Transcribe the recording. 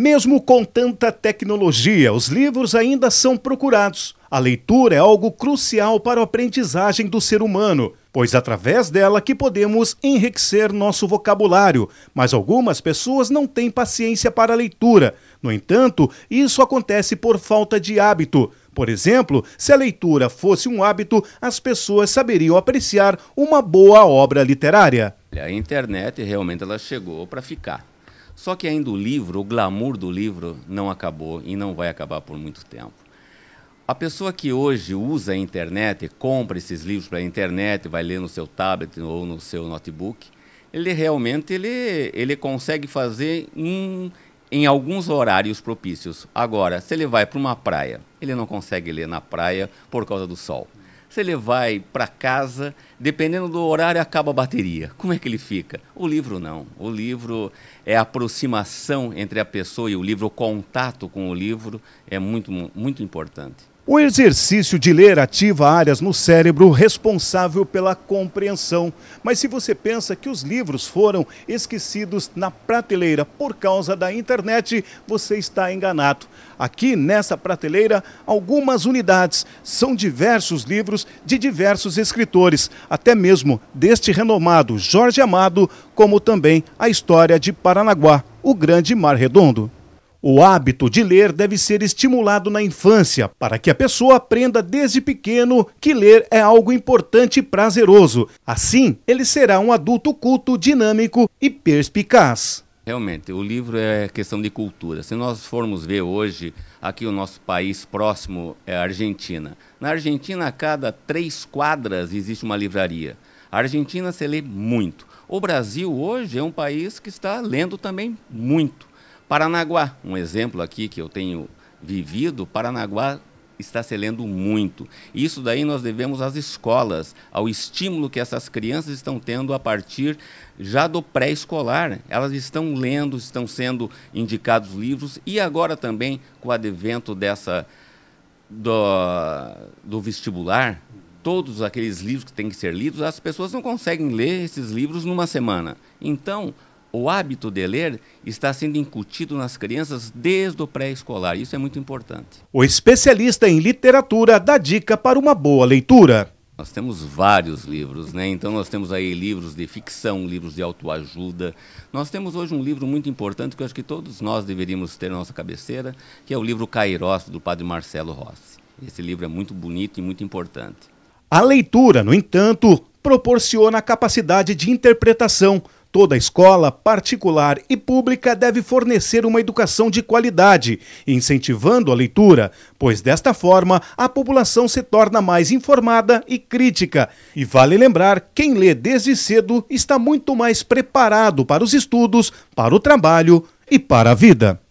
Mesmo com tanta tecnologia, os livros ainda são procurados. A leitura é algo crucial para a aprendizagem do ser humano, pois é através dela que podemos enriquecer nosso vocabulário, mas algumas pessoas não têm paciência para a leitura. No entanto, isso acontece por falta de hábito. Por exemplo, se a leitura fosse um hábito, as pessoas saberiam apreciar uma boa obra literária. A internet realmente ela chegou para ficar. Só que ainda o livro, o glamour do livro não acabou e não vai acabar por muito tempo. A pessoa que hoje usa a internet, compra esses livros pela internet, vai ler no seu tablet ou no seu notebook, ele realmente ele, ele consegue fazer em, em alguns horários propícios. Agora, se ele vai para uma praia, ele não consegue ler na praia por causa do sol. Se ele vai para casa, dependendo do horário, acaba a bateria. Como é que ele fica? O livro não. O livro é a aproximação entre a pessoa e o livro, o contato com o livro é muito, muito importante. O exercício de ler ativa áreas no cérebro responsável pela compreensão. Mas se você pensa que os livros foram esquecidos na prateleira por causa da internet, você está enganado. Aqui nessa prateleira, algumas unidades são diversos livros de diversos escritores, até mesmo deste renomado Jorge Amado, como também a história de Paranaguá, o grande Mar Redondo. O hábito de ler deve ser estimulado na infância, para que a pessoa aprenda desde pequeno que ler é algo importante e prazeroso. Assim, ele será um adulto culto, dinâmico e perspicaz. Realmente, o livro é questão de cultura. Se nós formos ver hoje, aqui o nosso país próximo é a Argentina. Na Argentina, a cada três quadras existe uma livraria. A Argentina se lê muito. O Brasil hoje é um país que está lendo também muito. Paranaguá, um exemplo aqui que eu tenho vivido, Paranaguá está se lendo muito. Isso daí nós devemos às escolas, ao estímulo que essas crianças estão tendo a partir já do pré-escolar. Elas estão lendo, estão sendo indicados livros e agora também com o advento dessa do, do vestibular, todos aqueles livros que têm que ser lidos, as pessoas não conseguem ler esses livros numa semana. Então, o hábito de ler está sendo incutido nas crianças desde o pré-escolar. Isso é muito importante. O especialista em literatura dá dica para uma boa leitura. Nós temos vários livros, né? Então nós temos aí livros de ficção, livros de autoajuda. Nós temos hoje um livro muito importante que eu acho que todos nós deveríamos ter na nossa cabeceira, que é o livro Cairós, do padre Marcelo Rossi. Esse livro é muito bonito e muito importante. A leitura, no entanto, proporciona a capacidade de interpretação Toda escola, particular e pública, deve fornecer uma educação de qualidade, incentivando a leitura, pois desta forma a população se torna mais informada e crítica. E vale lembrar, quem lê desde cedo está muito mais preparado para os estudos, para o trabalho e para a vida.